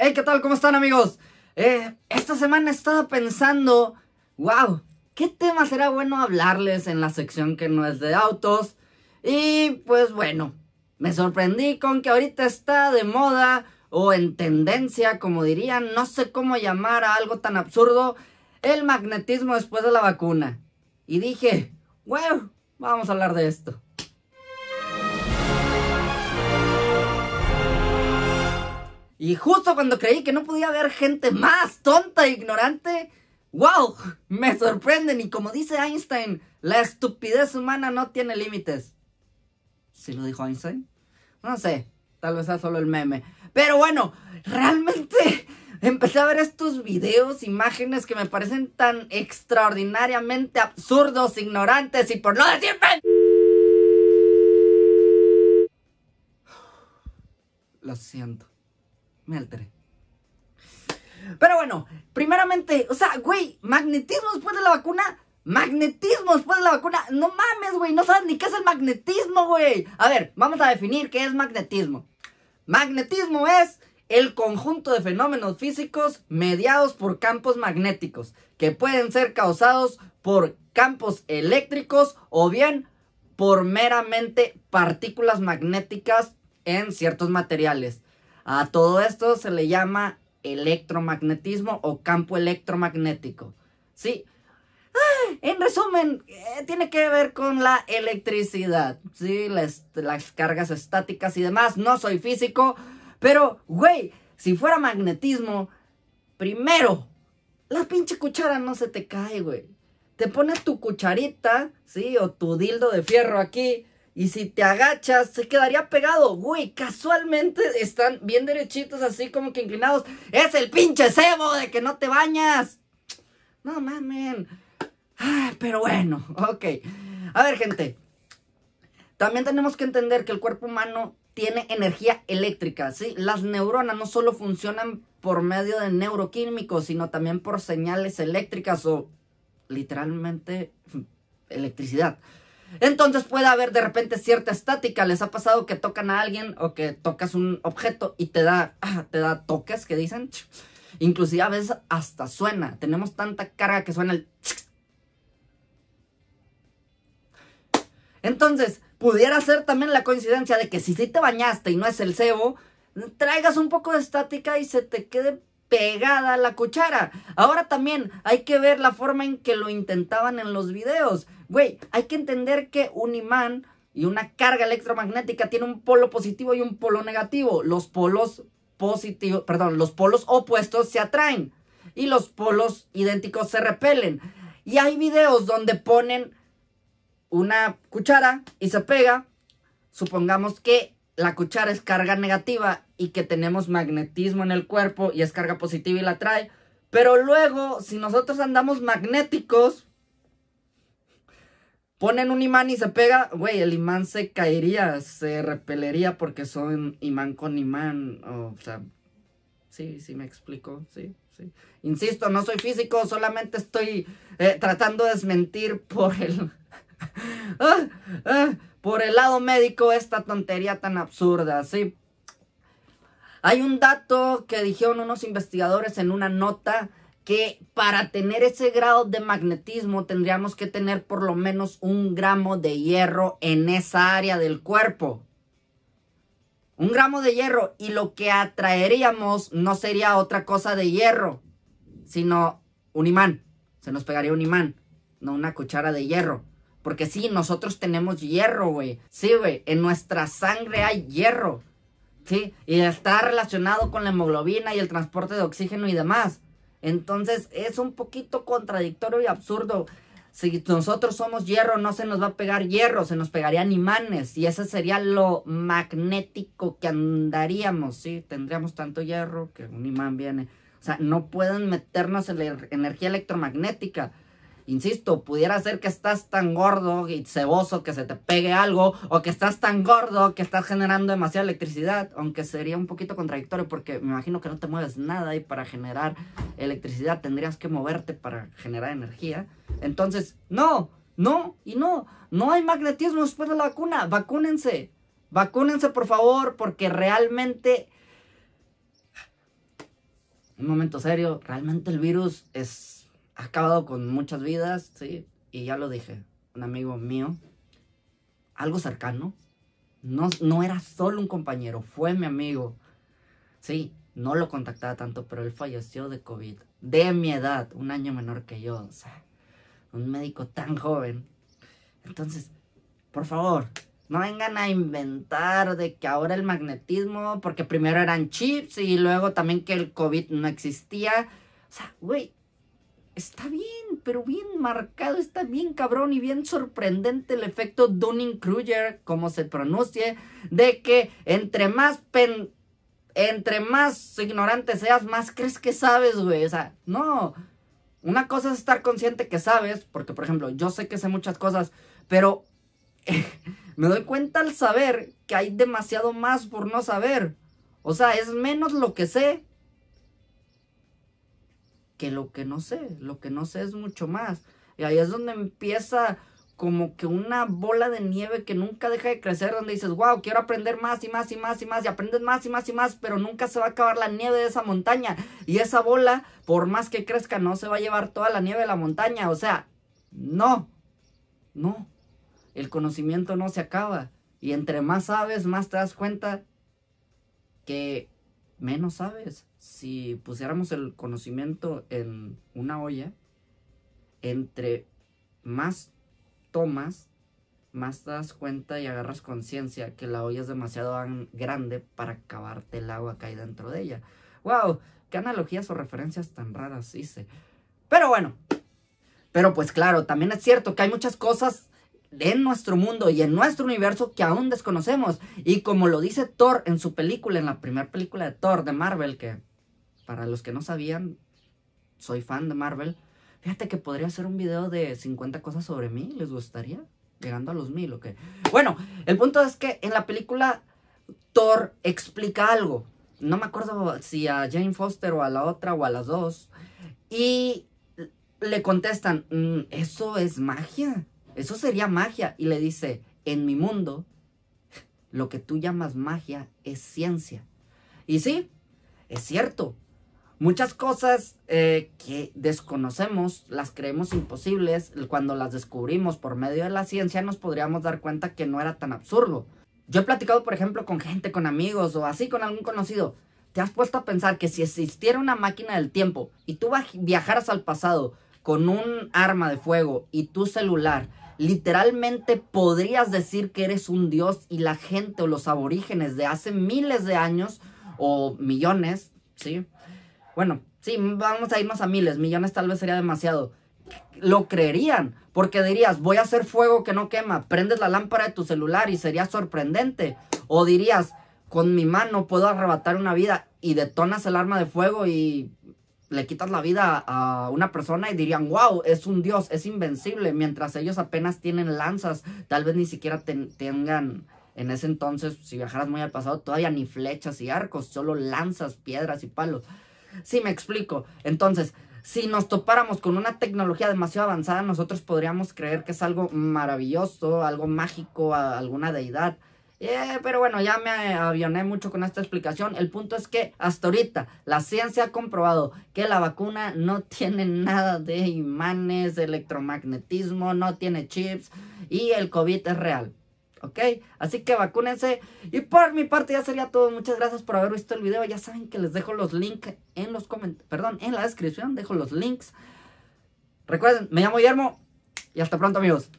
Hey, ¿qué tal? ¿Cómo están amigos? Eh, esta semana estaba pensando, wow, ¿qué tema será bueno hablarles en la sección que no es de autos? Y pues bueno, me sorprendí con que ahorita está de moda o en tendencia, como dirían, no sé cómo llamar a algo tan absurdo, el magnetismo después de la vacuna. Y dije, wow, vamos a hablar de esto. Y justo cuando creí que no podía haber gente más tonta e ignorante, ¡wow! Me sorprenden y como dice Einstein, la estupidez humana no tiene límites. ¿Sí lo dijo Einstein? No sé, tal vez sea solo el meme. Pero bueno, realmente empecé a ver estos videos, imágenes que me parecen tan extraordinariamente absurdos, ignorantes y por no decir... Lo siento me alteré. Pero bueno, primeramente, o sea, güey, magnetismo después de la vacuna. Magnetismo después de la vacuna. No mames, güey, no sabes ni qué es el magnetismo, güey. A ver, vamos a definir qué es magnetismo. Magnetismo es el conjunto de fenómenos físicos mediados por campos magnéticos, que pueden ser causados por campos eléctricos o bien por meramente partículas magnéticas en ciertos materiales. A todo esto se le llama electromagnetismo o campo electromagnético. Sí. Ah, en resumen, eh, tiene que ver con la electricidad, ¿sí? Las, cargas estáticas y demás. No soy físico, pero, güey, si fuera magnetismo, primero, la pinche cuchara no se te cae, güey. Te pones tu cucharita, ¿sí? O tu dildo de fierro aquí, y si te agachas, se quedaría pegado. Güey, casualmente están bien derechitos, así como que inclinados. Es el pinche cebo de que no te bañas. No mames. Ah, pero bueno, ok. A ver, gente. También tenemos que entender que el cuerpo humano tiene energía eléctrica, ¿sí? Las neuronas no solo funcionan por medio de neuroquímicos, sino también por señales eléctricas o literalmente electricidad. Entonces puede haber de repente cierta estática. Les ha pasado que tocan a alguien o que tocas un objeto y te da, ah, te da toques que dicen. Inclusive a veces hasta suena. Tenemos tanta carga que suena el... Entonces, pudiera ser también la coincidencia de que si sí si te bañaste y no es el cebo, traigas un poco de estática y se te quede pegada la cuchara. Ahora también hay que ver la forma en que lo intentaban en los videos. Güey, hay que entender que un imán y una carga electromagnética tiene un polo positivo y un polo negativo. Los polos positivos, perdón, los polos opuestos se atraen y los polos idénticos se repelen. Y hay videos donde ponen una cuchara y se pega. Supongamos que la cuchara es carga negativa y que tenemos magnetismo en el cuerpo y es carga positiva y la trae. Pero luego, si nosotros andamos magnéticos, ponen un imán y se pega, güey, el imán se caería, se repelería porque son imán con imán. o sea, sí, sí me explico, sí, sí. Insisto, no soy físico, solamente estoy eh, tratando de desmentir por el... Ah, ah, por el lado médico esta tontería tan absurda, sí. Hay un dato que dijeron unos investigadores en una nota que para tener ese grado de magnetismo tendríamos que tener por lo menos un gramo de hierro en esa área del cuerpo. Un gramo de hierro y lo que atraeríamos no sería otra cosa de hierro, sino un imán. Se nos pegaría un imán, no una cuchara de hierro. Porque sí, nosotros tenemos hierro, güey. Sí, güey, en nuestra sangre hay hierro. ¿sí? Y está relacionado con la hemoglobina y el transporte de oxígeno y demás. Entonces es un poquito contradictorio y absurdo. Si nosotros somos hierro, no se nos va a pegar hierro, se nos pegarían imanes. Y ese sería lo magnético que andaríamos, ¿sí? Tendríamos tanto hierro que un imán viene. O sea, no pueden meternos en la er-, energía electromagnética. Insisto, pudiera ser que estás tan gordo y ceboso que se te pegue algo, o que estás tan gordo que estás generando demasiada electricidad, aunque sería un poquito contradictorio porque me imagino que no te mueves nada y para generar electricidad tendrías que moverte para generar energía. Entonces, no, no y no, no hay magnetismo después de la vacuna, vacúnense, vacúnense por favor porque realmente... Un momento serio, realmente el virus es ha acabado con muchas vidas, sí, y ya lo dije, un amigo mío, algo cercano, no, no era solo un compañero, fue mi amigo, sí, no lo contactaba tanto, pero él falleció de COVID, de mi edad, un año menor que yo, o sea, un médico tan joven. Entonces, por favor, no vengan a inventar de que ahora el magnetismo, porque primero eran chips y luego también que el COVID no existía. O sea, güey, está bien, pero bien marcado, está bien cabrón y bien sorprendente el efecto Dunning-Kruger, como se pronuncie, de que entre más entre más ignorante seas, más crees que sabes, güey. O sea, no. Una cosa es estar consciente que sabes, porque por ejemplo, yo sé que sé muchas cosas, pero me doy cuenta al saber que hay demasiado más por no saber. O sea, es menos lo que sé que lo que no sé, lo que no sé es mucho más. Y ahí es donde empieza como que una bola de nieve que nunca deja de crecer, donde dices, wow, quiero aprender más y más y más y más, y aprendes más y más y más, pero nunca se va a acabar la nieve de esa montaña. Y esa bola, por más que crezca, no se va a llevar toda la nieve de la montaña. O sea, no, no, el conocimiento no se acaba. Y entre más sabes, más te das cuenta que menos sabes si pusiéramos el conocimiento en una olla, entre más tomas, más te das cuenta y agarras conciencia que la olla es demasiado grande para cavarte el agua que hay dentro de ella. ¡Wow! ¡Qué analogías o referencias tan raras hice! Pero bueno, pero pues claro, también es cierto que hay muchas cosas en nuestro mundo y en nuestro universo que aún desconocemos. Y como lo dice Thor en su película, en la primera película de Thor de Marvel, que para los que no sabían, soy fan de Marvel. Fíjate que podría hacer un video de 50 cosas sobre mí, ¿les gustaría? Llegando a los mil, qué. Bueno, el punto es que en la película Thor explica algo. No me acuerdo si a Jane Foster o a la otra o a las dos. Y le contestan, mm, eso es magia, eso sería magia. Y le dice, en mi mundo, lo que tú llamas magia es ciencia. Y sí, es cierto, Muchas cosas eh, que desconocemos, las creemos imposibles, cuando las descubrimos por medio de la ciencia nos podríamos dar cuenta que no era tan absurdo. Yo he platicado, por ejemplo, con gente, con amigos o así, con algún conocido. ¿Te has puesto a pensar que si existiera una máquina del tiempo y tú viajaras al pasado con un arma de fuego y tu celular, literalmente podrías decir que eres un dios y la gente o los aborígenes de hace miles de años o millones, ¿sí? Bueno, sí, vamos a irnos a miles, millones tal vez sería demasiado. Lo creerían, porque dirías, voy a hacer fuego que no quema, prendes la lámpara de tu celular y sería sorprendente. O dirías, con mi mano puedo arrebatar una vida y detonas el arma de fuego y le quitas la vida a una persona y dirían, wow, es un dios, es invencible, mientras ellos apenas tienen lanzas, tal vez ni siquiera tengan, en ese entonces, si viajaras muy al pasado, todavía ni flechas y arcos, solo lanzas, piedras y palos. Sí, me explico. Entonces, si nos topáramos con una tecnología demasiado avanzada, nosotros podríamos creer que es algo maravilloso, algo mágico, alguna deidad. Eh, pero bueno, ya me avioné mucho con esta explicación. El punto es que hasta ahorita la ciencia ha comprobado que la vacuna no tiene nada de imanes, de electromagnetismo, no tiene chips y el COVID es real. ¿ok? Así que vacúnense. Y por mi parte ya sería todo. Muchas gracias por haber visto el video. Ya saben que les dejo los links en los comentarios. Perdón, en la descripción dejo los links. Recuerden, me llamo Guillermo. Y hasta pronto amigos.